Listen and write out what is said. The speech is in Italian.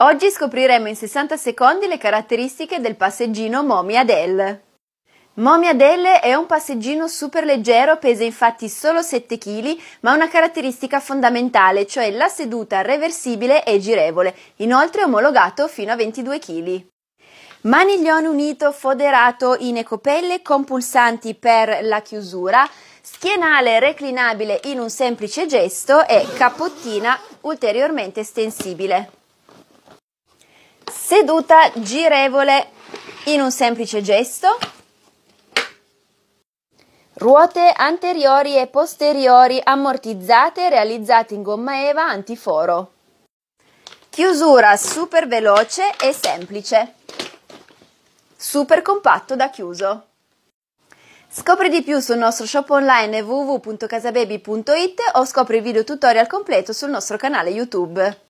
Oggi scopriremo in 60 secondi le caratteristiche del passeggino Momi Adele. Momi Adele è un passeggino super leggero, pesa infatti solo 7 kg, ma ha una caratteristica fondamentale, cioè la seduta reversibile e girevole, inoltre omologato fino a 22 kg. Maniglione unito foderato in ecopelle con pulsanti per la chiusura, schienale reclinabile in un semplice gesto e capottina ulteriormente estensibile seduta girevole in un semplice gesto, ruote anteriori e posteriori ammortizzate realizzate in gomma eva antiforo, chiusura super veloce e semplice, super compatto da chiuso. Scopri di più sul nostro shop online www.casababy.it o scopri il video tutorial completo sul nostro canale YouTube.